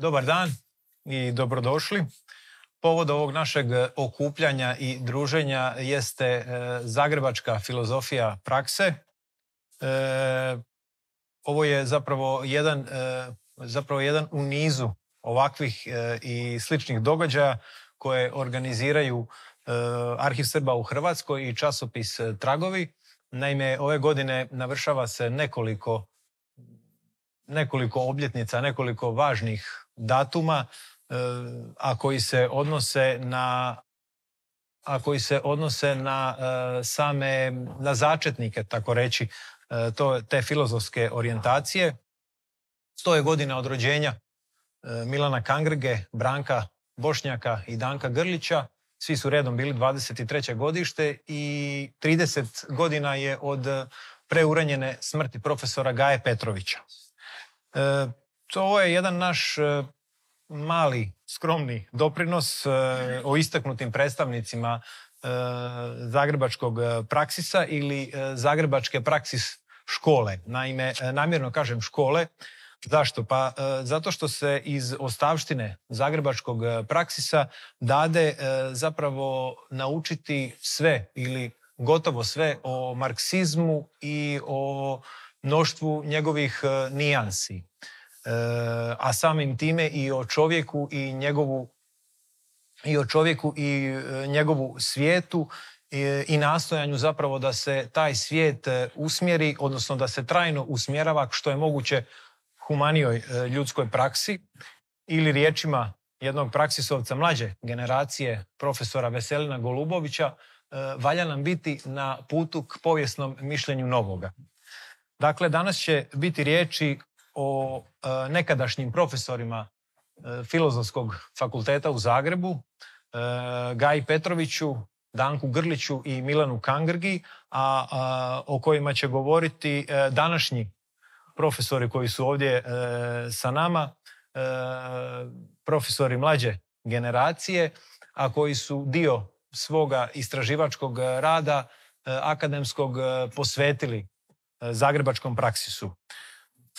Dobar dan i dobrodošli. Povod ovog našeg e, okupljanja i druženja jeste e, zagrebačka filozofija prakse. E, ovo je zapravo jedan, zapravo jedan u nizu ovakvih i sličnih događaja koje organiziraju Arhiv Srba u Hrvatskoj i časopis Tragovi. Naime, ove godine navršava se nekoliko nekoliko obljetnica, nekoliko važnih datuma, e, a koji se odnose na a koji se odnose na e, same na začetnike tako reći e, te filozofske orijentacije. Sto je godina od rođenja Milana Kangrge, Branka Bošnjaka i Danka Grlića. Svi su redom bili 23. godište i 30 godina je od preuranjene smrti profesora Gaje Petrovića to je jedan naš e, mali, skromni doprinos e, o istaknutim predstavnicima e, Zagrebačkog praksisa ili Zagrebačke praksis škole. Naime, namjerno kažem škole, Zašto? Pa zato što se iz ostavštine Zagrebačkog praksisa dade zapravo naučiti sve ili gotovo sve o marksizmu i o mnoštvu njegovih nijansi. E, a samim time i o čovjeku i njegovu i o čovjeku i e, njegovu svijetu e, i nastojanju zapravo da se taj svijet usmjeri, odnosno da se trajno usmjerava što je moguće humanijoj ljudskoj praksi ili riječima jednog praksisovca mlađe generacije profesora Veselina Golubovića valja nam biti na putu k povijesnom mišljenju novoga. Dakle, danas će biti riječi o e, nekadašnjim profesorima e, Filozofskog fakulteta u Zagrebu, e, Gaji Petroviću, Danku Grliću i Milanu Kangrgi, a, o kojima će govoriti današnji profesori koji su ovdje sa nama, profesori mlađe generacije, a koji su dio svoga istraživačkog rada akademskog posvetili zagrebačkom praksisu.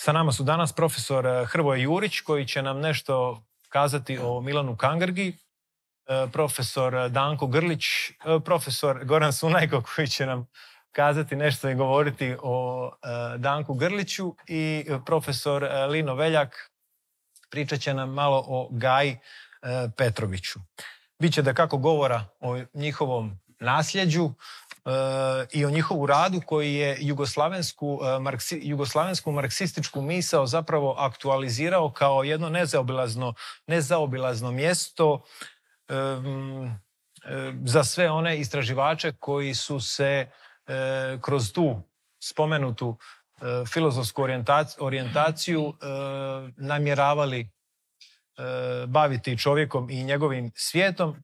Sa nama su danas profesor eh, Hrvoje Jurić koji će nam nešto kazati o Milanu Kangargi, eh, profesor eh, Danko Grlić, profesor Goran Sunajko koji će nam kazati nešto i govoriti o Danku Grliću i profesor Lino Veljak pričat će nam malo o Gaj Petroviću. Biće da kako govora o njihovom nasljeđu, Eh, i o njihovu radu koji je eh, jugoslavensku, marksističku misao zapravo aktualizirao kao jedno nezaobilazno, nezaobilazno mjesto eh, za sve one istraživače koji su se kroz tu spomenutu filozofsku orijentaciju namjeravali baviti čovjekom i njegovim svijetom,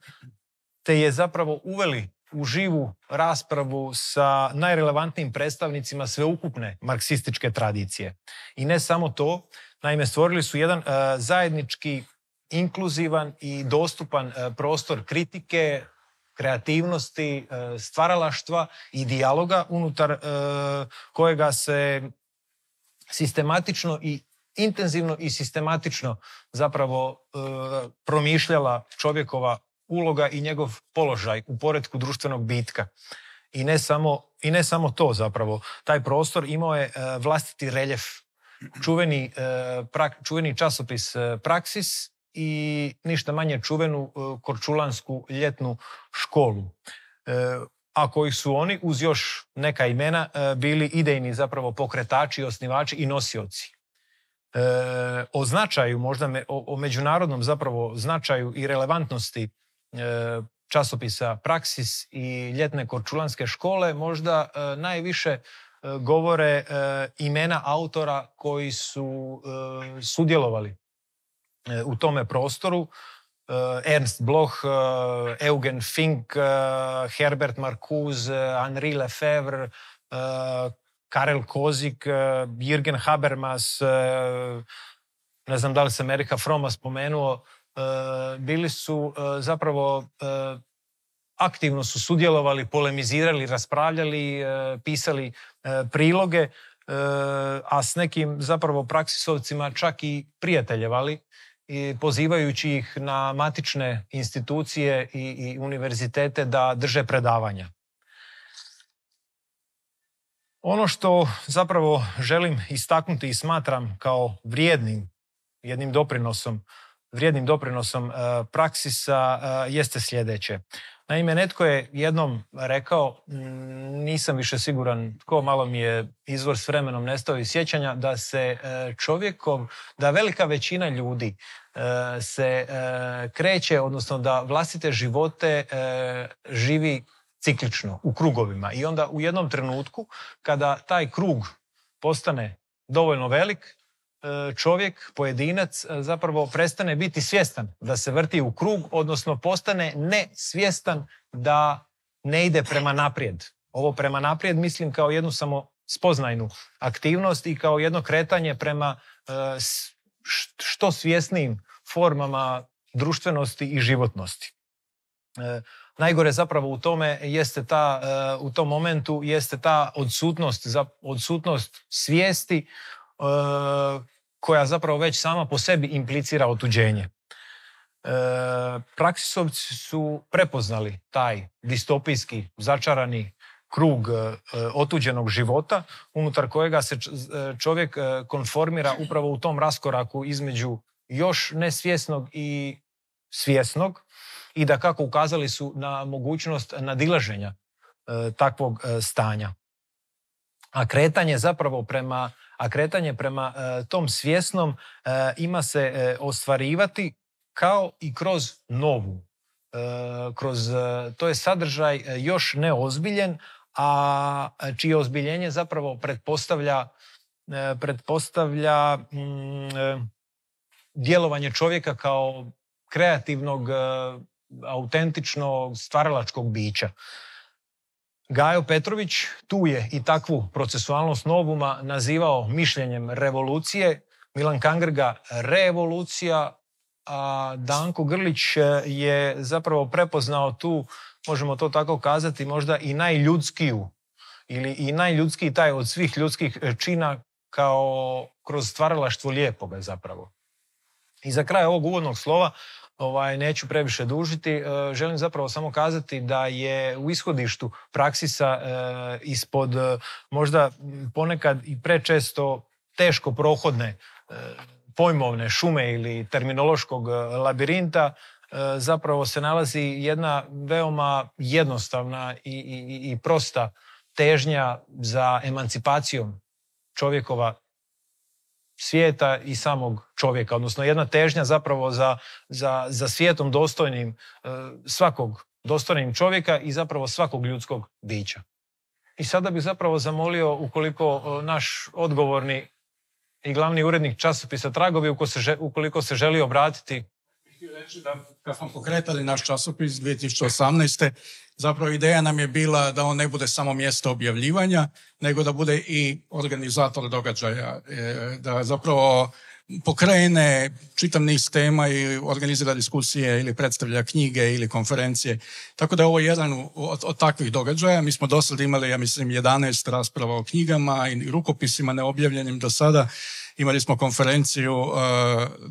te je zapravo uveli u živu raspravu sa najrelevantnijim predstavnicima sveukupne marksističke tradicije. I ne samo to, naime stvorili su jedan e, zajednički inkluzivan i dostupan e, prostor kritike, kreativnosti, e, stvaralaštva i dijaloga unutar kojega se sistematično i intenzivno i sistematično zapravo promišljala čovjekova uloga i njegov položaj u poredku društvenog bitka. I ne samo, i ne samo to zapravo. Taj prostor imao je e, vlastiti reljef. Čuveni, e, čuveni časopis e, Praksis i ništa manje čuvenu korčulansku ljetnu školu a koji su oni uz još neka imena bili idejni zapravo pokretači, osnivači i nosioci. o značaju, možda o međunarodnom zapravo značaju i relevantnosti E, časopisa Praksis i ljetne korčulanske škole možda e, najviše e, govore imena autora koji su sudjelovali u tome prostoru. Ernst Bloch, Eugen Fink, Herbert Marcuse, Henri Lefebvre, Karel Kozik, Jürgen Habermas, ne znam da li se Amerika Froma spomenuo, E, bili su e, zapravo e, aktivno su sudjelovali, polemizirali, raspravljali, pisali priloge, a s nekim zapravo praksisovcima čak i prijateljevali, i pozivajući ih na matične institucije i, i univerzitete da drže predavanja. Ono što zapravo želim istaknuti i smatram kao vrijednim jednim doprinosom vrijednim doprinosom e, praksisa e, jeste sljedeće. Naime, netko je jednom rekao, nisam više siguran tko, malo mi je izvor s vremenom nestao iz sjećanja, da se e, čovjekom, da velika većina ljudi se kreće, odnosno da vlastite živote živi ciklično, u krugovima. I onda u jednom trenutku, kada taj krug postane dovoljno velik, E, čovjek, pojedinac, e, zapravo prestane biti svjestan da se vrti u krug, odnosno postane nesvjestan da ne ide prema naprijed. Ovo prema naprijed mislim kao jednu samo spoznajnu aktivnost i kao jedno kretanje prema e, što svjesnijim formama društvenosti i životnosti. Najgore zapravo u tome jeste ta, u tom momentu jeste ta odsutnost, odsutnost svijesti E, koja zapravo već sama po sebi implicira otuđenje. E, praksisovci su prepoznali taj distopijski začarani krug e, otuđenog života unutar kojega se čovjek konformira upravo u tom raskoraku između još nesvjesnog i svjesnog i da kako ukazali su na mogućnost nadilaženja takvog stanja. A kretanje zapravo prema a kretanje prema e, tom svjesnom e, ima se e, ostvarivati kao i kroz novu. Kroz, to je sadržaj još neozbiljen, a čije ozbiljenje zapravo pretpostavlja, pretpostavlja mm, djelovanje čovjeka kao kreativnog, autentičnog, stvaralačkog bića. Gajo Petrović tu je i takvu procesualnost novuma nazivao mišljenjem revolucije, Milan Kangrga revolucija, a Danko Grlić je zapravo prepoznao tu, možemo to tako kazati, možda i najljudskiju ili i najljudskiji taj od svih ljudskih čina kao kroz stvaralaštvo lijepoga zapravo. I za kraj ovog uvodnog slova, ovaj, neću previše dužiti, e, želim zapravo samo kazati da je u ishodištu praksisa e, ispod e, možda ponekad i prečesto teško prohodne pojmovne šume ili terminološkog labirinta zapravo se nalazi jedna veoma jednostavna i, i, i prosta težnja za emancipacijom čovjekova svijeta i samog čovjeka, odnosno jedna težnja zapravo za, za, za svijetom dostojnim e, svakog dostojnim čovjeka i zapravo svakog ljudskog bića. I sada bih zapravo zamolio ukoliko e, naš odgovorni i glavni urednik časopisa Tragovi ukoliko se želi obratiti. Htio reći da kad smo pokretali naš časopis 2018. Zapravo ideja nam je bila da on ne bude samo mjesto objavljivanja, nego da bude i organizator događaja, e, da zapravo pokrene čitav niz tema i organizira diskusije ili predstavlja knjige ili konferencije. Tako da je ovo jedan od, takvih događaja. Mi smo do imali, ja mislim, 11 rasprava o knjigama i rukopisima neobjavljenim do sada. Imali smo konferenciju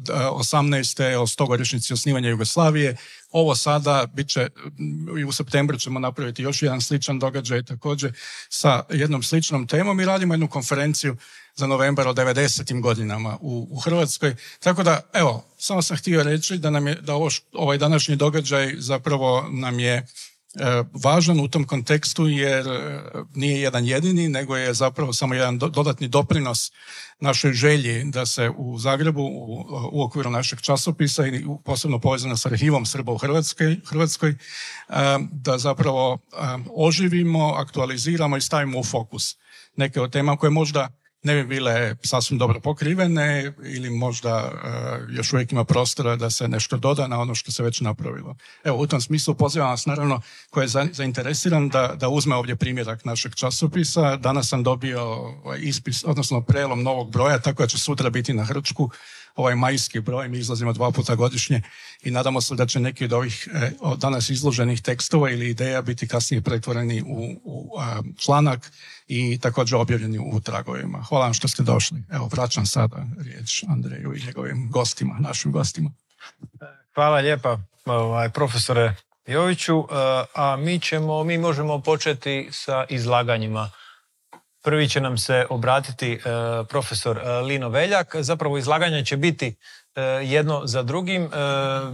18. Uh, uh, o stogodišnjici osnivanja Jugoslavije. Ovo sada bit će, mm, i u septembru ćemo napraviti još jedan sličan događaj također sa jednom sličnom temom i radimo jednu konferenciju za novembar o 90. godinama u, Hrvatskoj. Tako da, evo, samo sam htio reći da nam je, da ovaj današnji događaj zapravo nam je E, važan u tom kontekstu jer e, nije jedan jedini, nego je zapravo samo jedan dodatni doprinos našoj želji da se u Zagrebu u okviru našeg časopisa i posebno povezano sa arhivom Srba u Hrvatskoj, Hrvatskoj e, da zapravo oživimo, aktualiziramo i stavimo u fokus neke od tema koje možda ne bi bile sasvim dobro pokrivene ili možda e, još uvijek ima prostora da se nešto doda na ono što se već napravilo. Evo, u tom smislu pozivam vas naravno koji je zainteresiran da, da uzme ovdje primjerak našeg časopisa. Danas sam dobio ovaj, ispis, odnosno prelom novog broja, tako da će sutra biti na Hrčku ovaj majski broj, mi izlazimo dva puta godišnje i nadamo se da će neki od ovih e, od danas izloženih tekstova ili ideja biti kasnije pretvoreni u, u članak i također objavljeni u tragovima. Hvala vam što ste došli. Evo, vraćam sada riječ Andreju i njegovim gostima, našim gostima. Hvala lijepa, ovaj, profesore Joviću, e, a mi ćemo, mi možemo početi sa izlaganjima Prvi će nam se obratiti e, profesor e, Lino Veljak. Zapravo izlaganje će biti e, jedno za drugim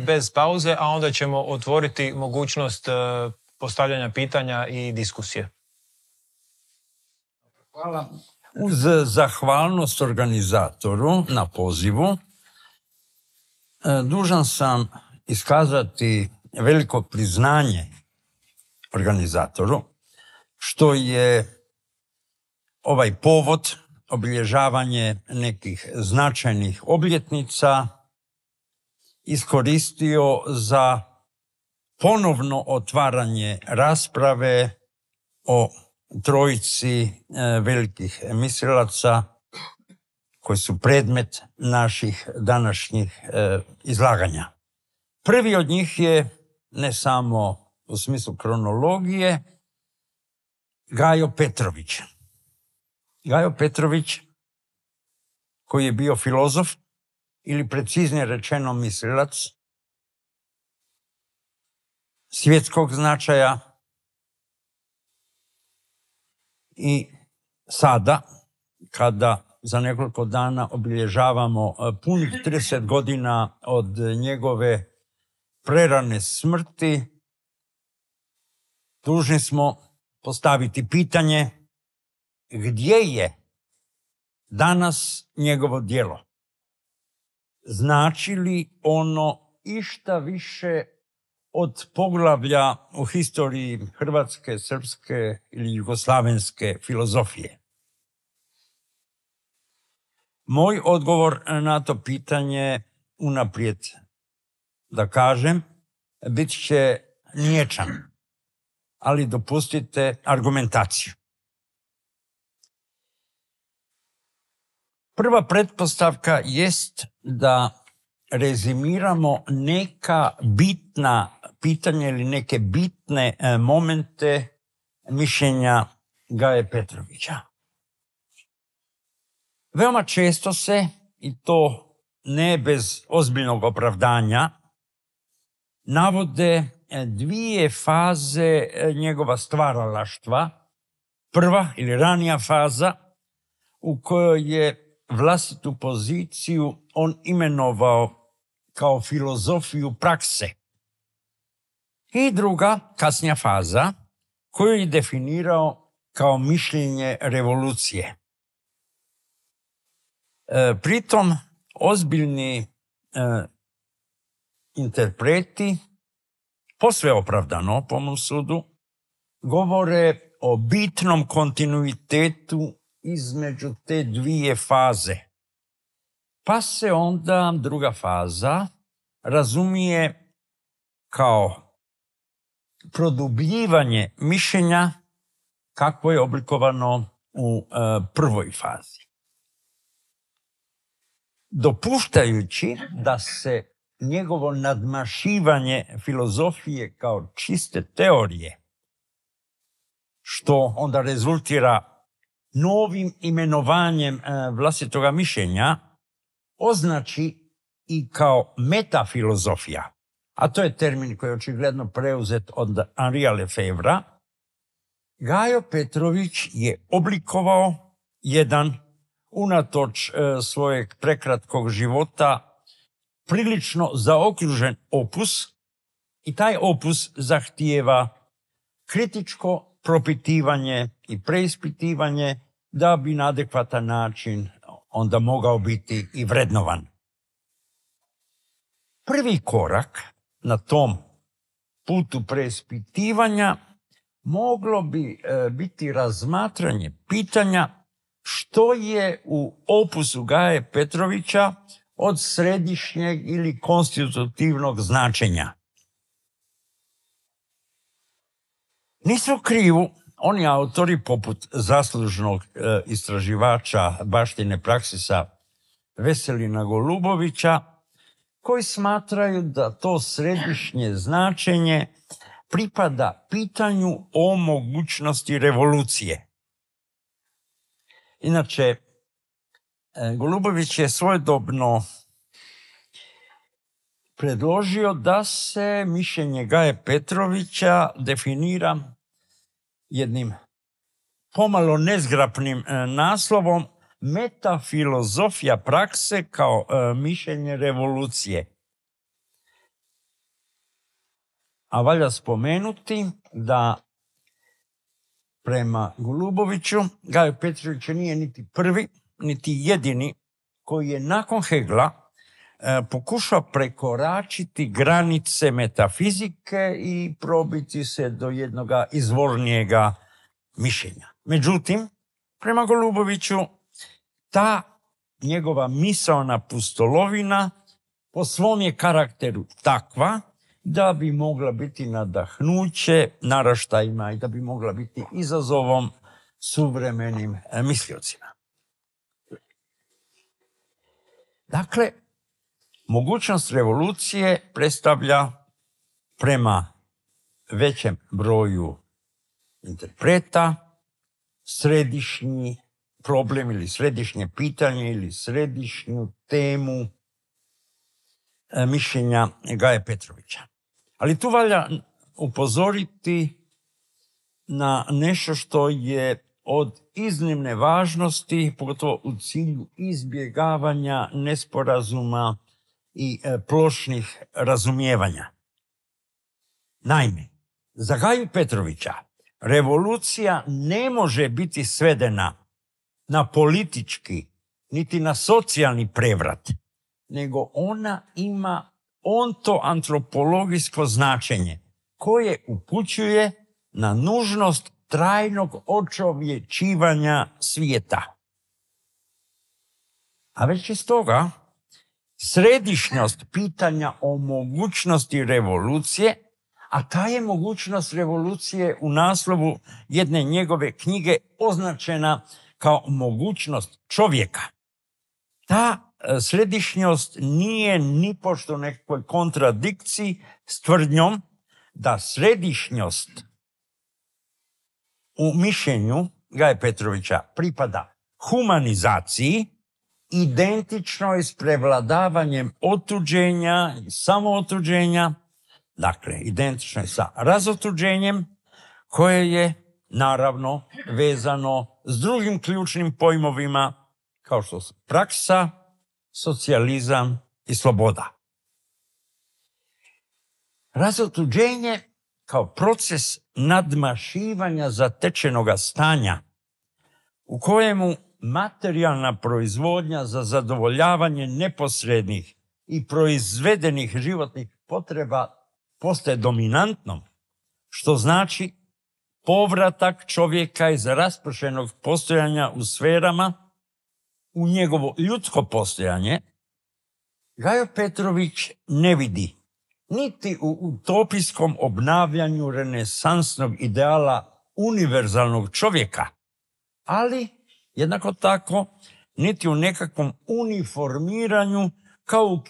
bez pauze, a onda ćemo otvoriti mogućnost postavljanja pitanja i diskusije. Hvala. Uz zahvalnost organizatoru na pozivu, dužan sam iskazati veliko priznanje organizatoru, što je ovaj povod, obilježavanje nekih značajnih obljetnica, iskoristio za ponovno otvaranje rasprave o trojici e, velikih mislilaca koji su predmet naših današnjih e, izlaganja. Prvi od njih je ne samo u smislu kronologije Gajo Petrović Gajo Petrović, koji je bio filozof, ili preciznije rečeno mislilac, svjetskog značaja i sada, kada za nekoliko dana obilježavamo e, punih 30 godina od njegove prerane smrti, dužni smo postaviti pitanje gdje je danas njegovo djelo? Znači li ono išta više od poglavlja u historiji hrvatske, srpske ili jugoslavenske filozofije? Moj odgovor na to pitanje unaprijed da kažem, bit će niječan, ali dopustite argumentaciju. Prva pretpostavka jest da rezimiramo neka bitna pitanja ili neke bitne e, momente mišljenja Gaje Petrovića. Veoma često se, i to ne bez ozbiljnog opravdanja, navode e, dvije faze e, njegova stvaralaštva. Prva ili ranija faza u kojoj je vlastitu poziciju on imenovao kao filozofiju prakse. I druga, kasnija faza, koju je definirao kao mišljenje revolucije. E, pritom, ozbiljni e, interpreti, posve opravdano po mom sudu, govore o bitnom kontinuitetu između te dvije faze. Pa se onda druga faza razumije kao produbljivanje mišljenja kako je oblikovano u e, prvoj fazi. Dopuštajući da se njegovo nadmašivanje filozofije kao čiste teorije, što onda rezultira novim imenovanjem e, vlastitoga mišljenja označi i kao metafilozofija, a to je termin koji je očigledno preuzet od Henrija Lefevra, Gajo Petrović je oblikovao jedan, unatoč e, svojeg prekratkog života, prilično zaokružen opus i taj opus zahtijeva kritičko propitivanje i preispitivanje da bi na adekvatan način onda mogao biti i vrednovan. Prvi korak na tom putu preispitivanja moglo bi e, biti razmatranje pitanja što je u opusu Gaje Petrovića od središnjeg ili konstitutivnog značenja. Nisu krivu oni autori poput zaslužnog e, istraživača baštine praksisa Veselina Golubovića koji smatraju da to središnje značenje pripada pitanju o mogućnosti revolucije. Inače, e, Golubović je svojedobno predložio da se mišljenje Gaje Petrovića definira jednim pomalo nezgrapnim e, naslovom Metafilozofija prakse kao e, mišljenje revolucije. A valja spomenuti da prema Guluboviću, Gaju Petrović nije niti prvi, niti jedini koji je nakon Hegla E, pokušao prekoračiti granice metafizike i probiti se do jednog izvornijega mišljenja. Međutim, prema Goluboviću, ta njegova misaona pustolovina po svom je karakteru takva da bi mogla biti nadahnuće naraštajima i da bi mogla biti izazovom suvremenim e, misliocima. Dakle, Mogućnost revolucije predstavlja prema većem broju interpreta središnji problem ili središnje pitanje ili središnju temu e, mišljenja Gaje Petrovića. Ali tu valja upozoriti na nešto što je od iznimne važnosti, pogotovo u cilju izbjegavanja nesporazuma i e, plošnih razumijevanja. Naime, za Gaju Petrovića revolucija ne može biti svedena na politički niti na socijalni prevrat, nego ona ima onto antropologijsko značenje koje upućuje na nužnost trajnog očovječivanja svijeta. A već iz toga središnjost pitanja o mogućnosti revolucije, a ta je mogućnost revolucije u naslovu jedne njegove knjige označena kao mogućnost čovjeka. Ta e, središnjost nije ni pošto nekoj kontradikciji s tvrdnjom da središnjost u mišljenju Gaje Petrovića pripada humanizaciji, identično je s prevladavanjem otuđenja i samootuđenja, dakle identično je sa razotuđenjem koje je naravno vezano s drugim ključnim pojmovima kao što su praksa, socijalizam i sloboda. Razotuđenje kao proces nadmašivanja zatečenoga stanja u kojemu materijalna proizvodnja za zadovoljavanje neposrednih i proizvedenih životnih potreba postaje dominantnom, što znači povratak čovjeka iz raspršenog postojanja u sferama u njegovo ljudsko postojanje, Gajo Petrović ne vidi niti u utopijskom obnavljanju renesansnog ideala univerzalnog čovjeka, ali Jednako tako, niti u nekakvom uniformiranju kao,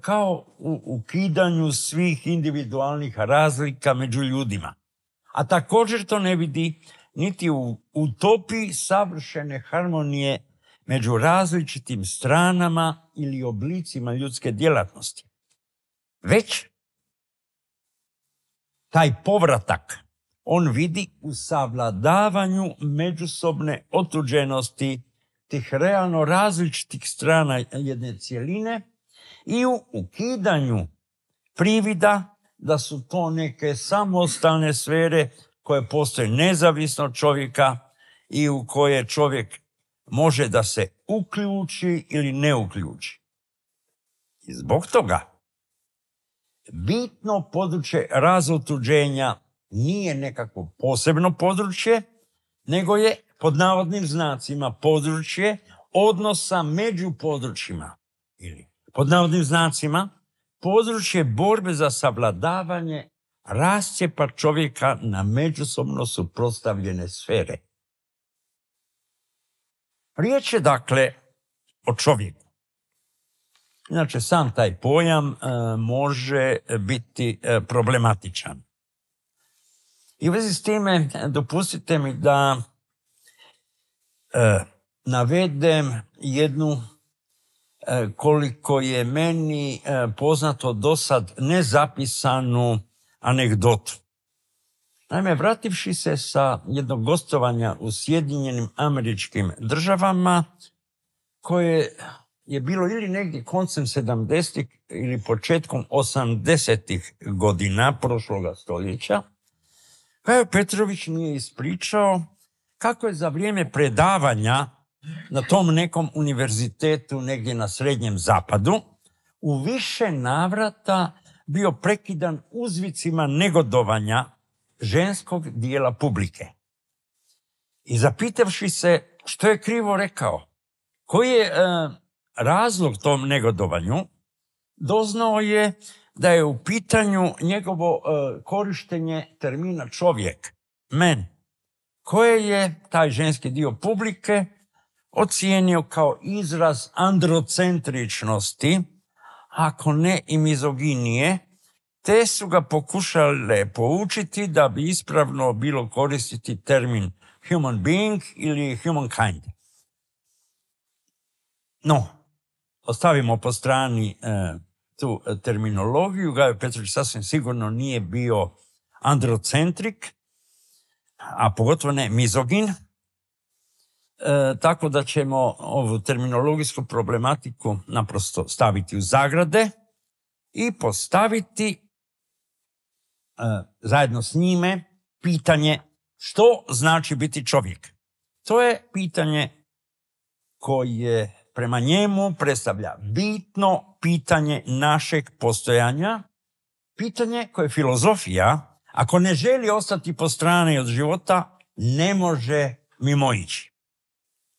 kao u ukidanju svih individualnih razlika među ljudima. A također to ne vidi niti u utopi savršene harmonije među različitim stranama ili oblicima ljudske djelatnosti. Već taj povratak on vidi u savladavanju međusobne otuđenosti tih realno različitih strana jedne cijeline i u ukidanju privida da su to neke samostalne sfere koje postoje nezavisno od čovjeka i u koje čovjek može da se uključi ili ne uključi. I zbog toga bitno područje razotuđenja nije nekako posebno područje, nego je pod navodnim znacima područje odnosa među područjima ili pod navodnim znacima područje borbe za savladavanje rascepa čovjeka na međusobno suprotstavljene sfere. Riječ je dakle o čovjeku. Inače, sam taj pojam e, može biti e, problematičan. I u vezi s time, dopustite mi da e, navedem jednu e, koliko je meni e, poznato do sad nezapisanu anegdotu. Naime, vrativši se sa jednog gostovanja u Sjedinjenim američkim državama, koje je bilo ili negdje koncem 70. ili početkom 80. godina prošloga stoljeća, Kajo pa Petrović mi je ispričao kako je za vrijeme predavanja na tom nekom univerzitetu negdje na Srednjem zapadu u više navrata bio prekidan uzvicima negodovanja ženskog dijela publike. I zapitavši se što je krivo rekao, koji je e, razlog tom negodovanju, doznao je da je u pitanju njegovo e, korištenje termina čovjek, men, koje je taj ženski dio publike ocijenio kao izraz androcentričnosti, ako ne i mizoginije, te su ga pokušale poučiti da bi ispravno bilo koristiti termin human being ili humankind. No, ostavimo po strani e, tu e, terminologiju, Gajo Petrović sasvim sigurno nije bio androcentrik, a pogotovo ne mizogin, e, tako da ćemo ovu terminologijsku problematiku naprosto staviti u zagrade i postaviti e, zajedno s njime pitanje što znači biti čovjek. To je pitanje koje prema njemu predstavlja bitno pitanje našeg postojanja, pitanje koje filozofija, ako ne želi ostati po strani od života, ne može mimo ići.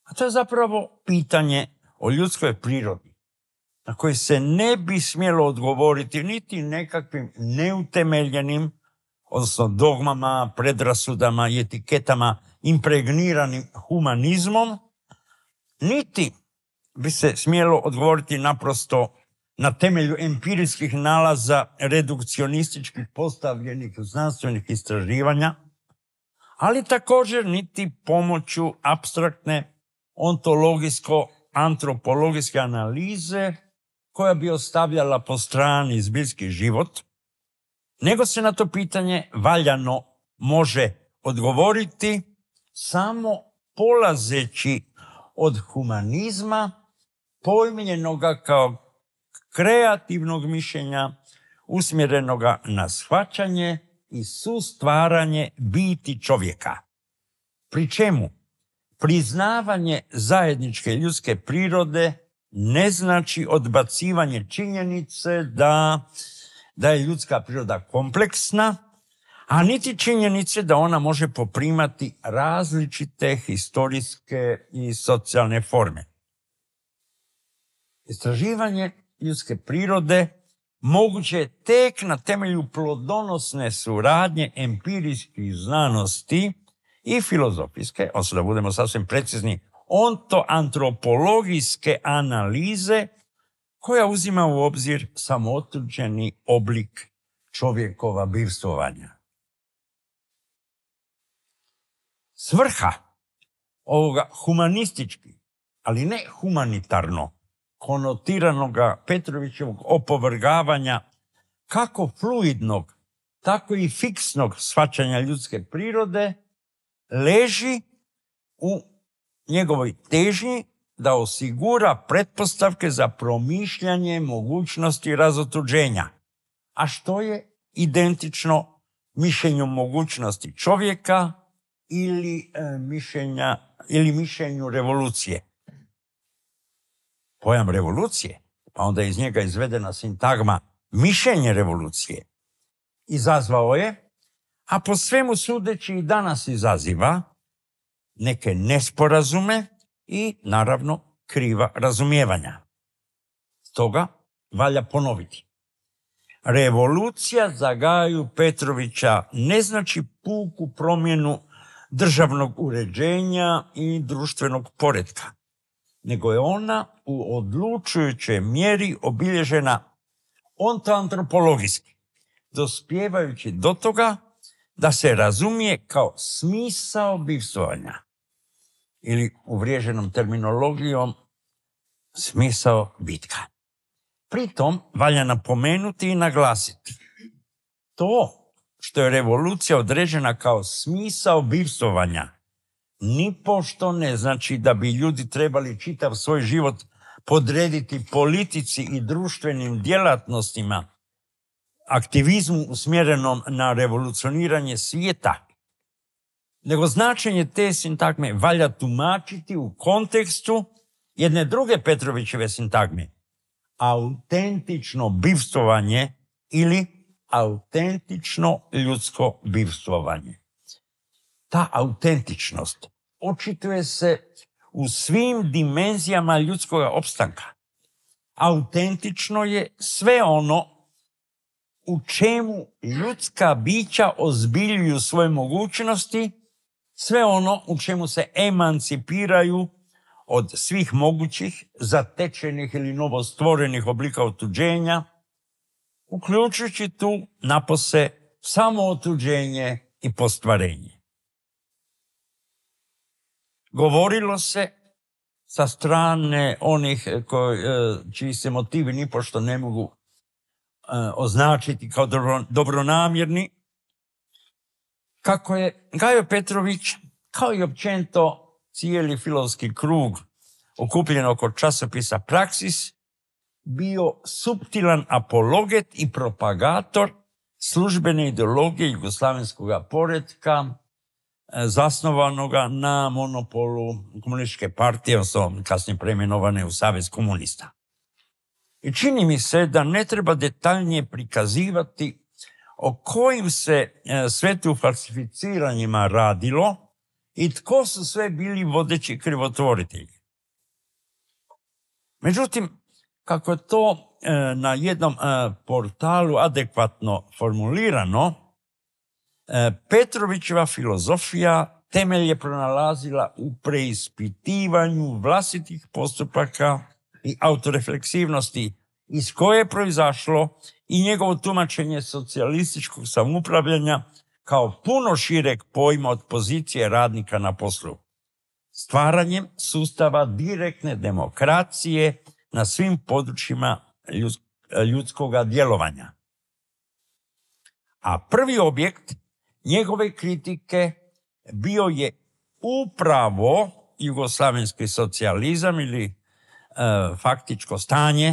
A to je zapravo pitanje o ljudskoj prirodi, na koje se ne bi smjelo odgovoriti niti nekakvim neutemeljenim, odnosno dogmama, predrasudama i etiketama impregniranim humanizmom, niti bi se smjelo odgovoriti naprosto na temelju empirijskih nalaza redukcionističkih postavljenih znanstvenih istraživanja, ali također niti pomoću abstraktne ontologijsko-antropologijske analize koja bi ostavljala po strani zbiljski život, nego se na to pitanje valjano može odgovoriti samo polazeći od humanizma, pojmljenoga kao kreativnog mišljenja usmjerenoga na shvaćanje i sustvaranje biti čovjeka. Pri čemu priznavanje zajedničke ljudske prirode ne znači odbacivanje činjenice da, da je ljudska priroda kompleksna, a niti činjenice da ona može poprimati različite historijske i socijalne forme. Istraživanje ljudske prirode moguće tek na temelju plodonosne suradnje empirijskih znanosti i filozofijske, odnosno da budemo sasvim precizni, ontoantropologijske analize koja uzima u obzir samotruđeni oblik čovjekova bivstvovanja. Svrha ovoga humanistički, ali ne humanitarno konotiranoga Petrovićevog opovrgavanja kako fluidnog, tako i fiksnog shvaćanja ljudske prirode leži u njegovoj težnji da osigura pretpostavke za promišljanje mogućnosti razotuđenja, a što je identično mišljenju mogućnosti čovjeka ili, e, mišljenja, ili mišljenju revolucije pojam revolucije, pa onda iz njega izvedena sintagma mišljenje revolucije, izazvao je, a po svemu sudeći i danas izaziva neke nesporazume i naravno kriva razumijevanja. Stoga valja ponoviti. Revolucija za Gaju Petrovića ne znači puku promjenu državnog uređenja i društvenog poredka nego je ona u odlučujućoj mjeri obilježena ontoantropologijski, dospjevajući do toga da se razumije kao smisao bivstvovanja ili uvriježenom terminologijom smisao bitka. Pritom valja napomenuti i naglasiti to što je revolucija određena kao smisao bivstvovanja nipošto ne znači da bi ljudi trebali čitav svoj život podrediti politici i društvenim djelatnostima, aktivizmu usmjerenom na revolucioniranje svijeta, nego značenje te sintagme valja tumačiti u kontekstu jedne druge Petrovićeve sintagme. Autentično bivstvovanje ili autentično ljudsko bivstvovanje ta autentičnost očituje se u svim dimenzijama ljudskog opstanka. Autentično je sve ono u čemu ljudska bića ozbiljuju svoje mogućnosti, sve ono u čemu se emancipiraju od svih mogućih zatečenih ili novostvorenih oblika otuđenja, uključujući tu napose samo otuđenje i postvarenje. Govorilo se sa strane onih eh, eh, čiji se motivi nipošto ne mogu eh, označiti kao dobronamjerni, kako je Gajo Petrović, kao i općenito cijeli filozofski krug okupljen oko časopisa Praksis, bio subtilan apologet i propagator službene ideologije jugoslavenskog poretka E, zasnovanoga na monopolu komunističke partije, odnosno kasnije preimenovane u Savez komunista. I čini mi se da ne treba detaljnije prikazivati o kojim se e, svetu falsificiranjima radilo i tko su sve bili vodeći krivotvoritelji. Međutim, kako je to e, na jednom portalu adekvatno formulirano, E, Petrovićeva filozofija temelj je pronalazila u preispitivanju vlastitih postupaka i autorefleksivnosti iz koje je proizašlo i njegovo tumačenje socijalističkog samupravljanja kao puno šireg pojma od pozicije radnika na poslu. Stvaranjem sustava direktne demokracije na svim područjima ljudskog djelovanja. A prvi objekt njegove kritike bio je upravo jugoslavenski socijalizam ili e, faktičko stanje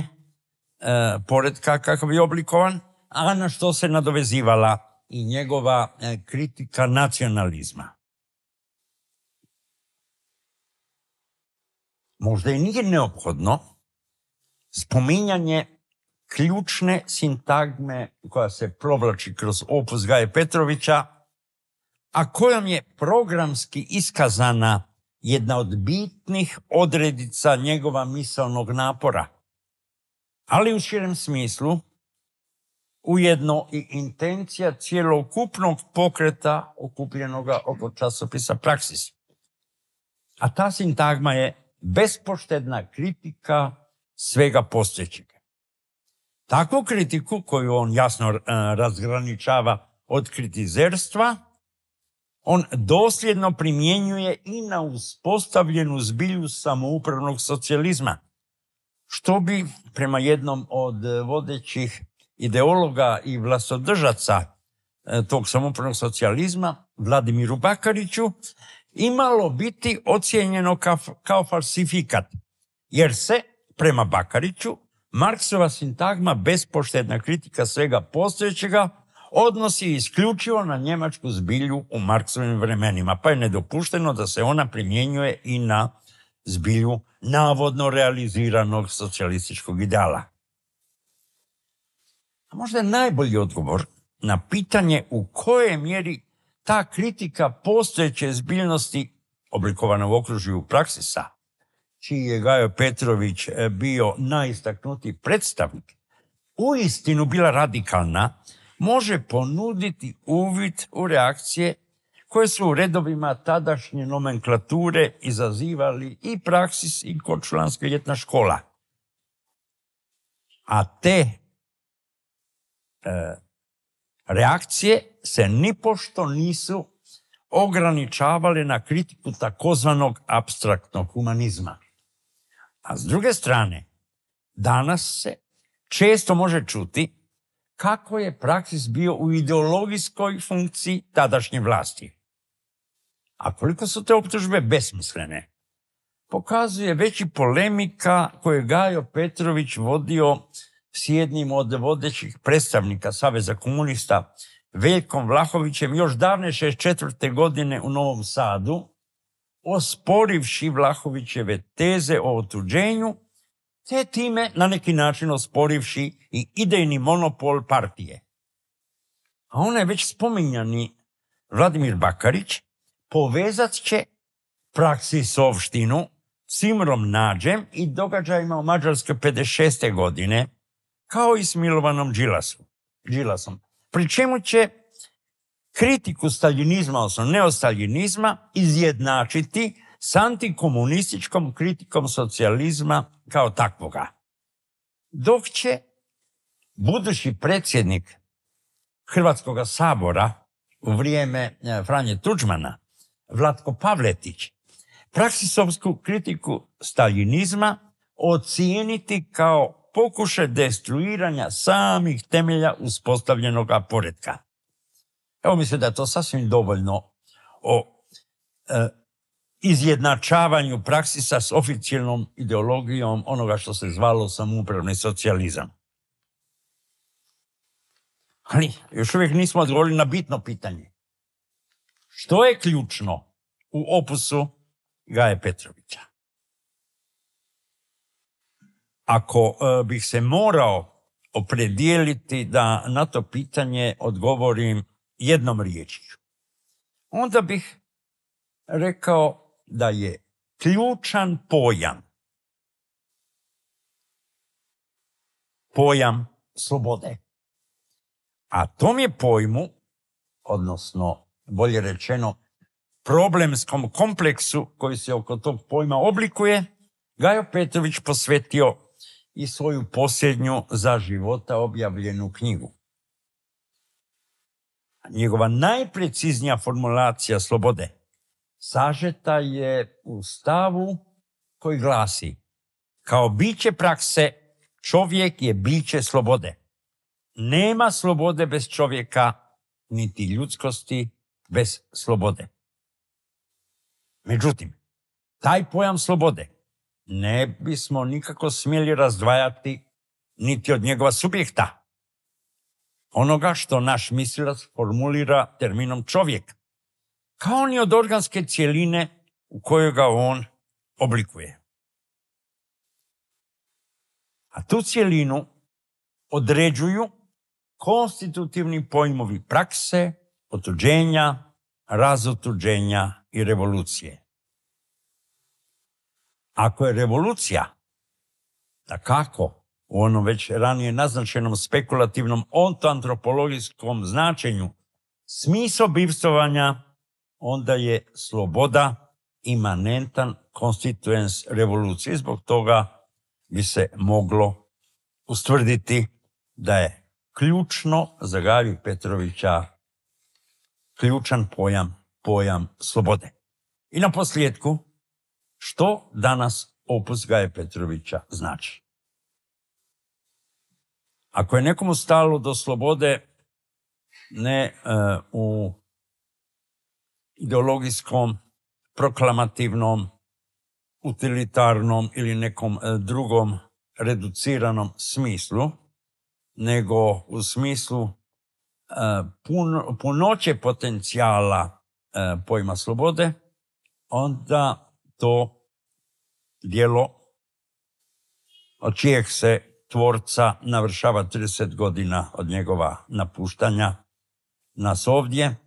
e, pored kakav je oblikovan, a na što se nadovezivala i njegova e, kritika nacionalizma. Možda i nije neophodno spominjanje ključne sintagme koja se provlači kroz opus Gaje Petrovića, a kojom je programski iskazana jedna od bitnih odredica njegova misalnog napora, ali u širem smislu ujedno i intencija cjelokupnog pokreta okupljenoga oko časopisa Praksis. A ta sintagma je bespoštedna kritika svega postojećeg Takvu kritiku koju on jasno e, razgraničava od kritizerstva on dosljedno primjenjuje i na uspostavljenu zbilju samoupravnog socijalizma, što bi prema jednom od vodećih ideologa i vlastodržaca e, tog samoupravnog socijalizma, Vladimiru Bakariću, imalo biti ocijenjeno kao, kao falsifikat, jer se, prema Bakariću, Marksova sintagma bespoštedna kritika svega postojećega odnosi isključivo na njemačku zbilju u Marksovim vremenima, pa je nedopušteno da se ona primjenjuje i na zbilju navodno realiziranog socijalističkog ideala. A možda je najbolji odgovor na pitanje u kojoj mjeri ta kritika postojeće zbiljnosti oblikovana u okružju praksisa, čiji je Gajo Petrović e, bio najistaknutiji predstavnik, u istinu bila radikalna može ponuditi uvid u reakcije koje su u redovima tadašnje nomenklature izazivali i praksis i kočulanska ljetna škola. A te e, reakcije se nipošto nisu ograničavale na kritiku takozvanog abstraktnog humanizma. A s druge strane, danas se često može čuti kako je praksis bio u ideologijskoj funkciji tadašnje vlasti. A koliko su te optužbe besmislene? Pokazuje veći polemika koju je Gajo Petrović vodio s jednim od vodećih predstavnika Saveza komunista, Veljkom Vlahovićem, još davne 64. godine u Novom Sadu, osporivši Vlahovićeve teze o otuđenju te time na neki način osporivši i idejni monopol partije. A ona je već spominjani Vladimir Bakarić povezat će sovštinu s Imrom Nađem i događajima u Mađarskoj 56. godine, kao i s Milovanom Đilasom. Pri čemu će kritiku staljinizma, odnosno neostaljinizma, izjednačiti s antikomunističkom kritikom socijalizma kao takvoga. Dok će budući predsjednik Hrvatskog sabora u vrijeme e, Franje Tuđmana, Vlatko Pavletić, praksisovsku kritiku stalinizma ocijeniti kao pokušaj destruiranja samih temelja uspostavljenog poretka. Evo mislim da je to sasvim dovoljno o e, izjednačavanju praksisa s oficijalnom ideologijom onoga što se zvalo samoupravni socijalizam. Ali još uvijek nismo odgovorili na bitno pitanje. Što je ključno u opusu Gaje Petrovića? Ako e, bih se morao opredijeliti da na to pitanje odgovorim jednom riječju, onda bih rekao da je ključan pojam pojam slobode. A tom je pojmu, odnosno bolje rečeno problemskom kompleksu koji se oko tog pojma oblikuje, Gajo Petrović posvetio i svoju posljednju za života objavljenu knjigu. Njegova najpreciznija formulacija slobode sažeta je u stavu koji glasi kao biće prakse čovjek je biće slobode. Nema slobode bez čovjeka, niti ljudskosti bez slobode. Međutim, taj pojam slobode ne bismo nikako smjeli razdvajati niti od njegova subjekta. Onoga što naš mislilac formulira terminom čovjek kao ni od organske cjeline u kojoj ga on oblikuje. A tu cjelinu određuju konstitutivni pojmovi prakse, otuđenja, razotuđenja i revolucije. Ako je revolucija, da kako u onom već ranije naznačenom spekulativnom ontoantropologijskom značenju, smisao bivstovanja onda je sloboda imanentan konstituens revolucije. Zbog toga bi se moglo ustvrditi da je ključno za Gavi Petrovića ključan pojam, pojam slobode. I na posljedku, što danas opus Gaje Petrovića znači? Ako je nekomu stalo do slobode, ne e, u ideologijskom, proklamativnom, utilitarnom ili nekom e, drugom reduciranom smislu, nego u smislu e, punoće potencijala e, pojma slobode, onda to dijelo od čijeg se tvorca navršava 30 godina od njegova napuštanja nas ovdje,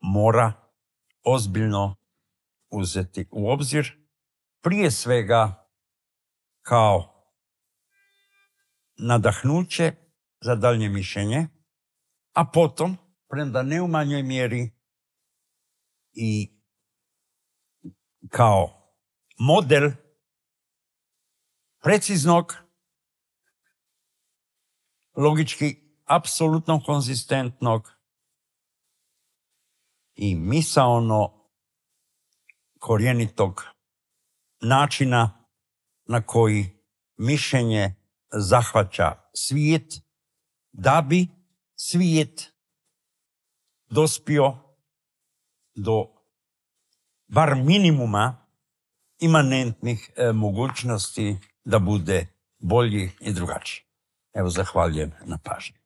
mora ozbiljno uzeti u obzir, prije svega kao nadahnuće za daljnje mišljenje, a potom, premda ne u manjoj mjeri, i kao model preciznog, logički apsolutno konzistentnog i misaono korjenitog načina na koji mišljenje zahvaća svijet, da bi svijet dospio do bar minimuma imanentnih e, mogućnosti da bude bolji i drugačiji. Evo, zahvaljujem na pažnju.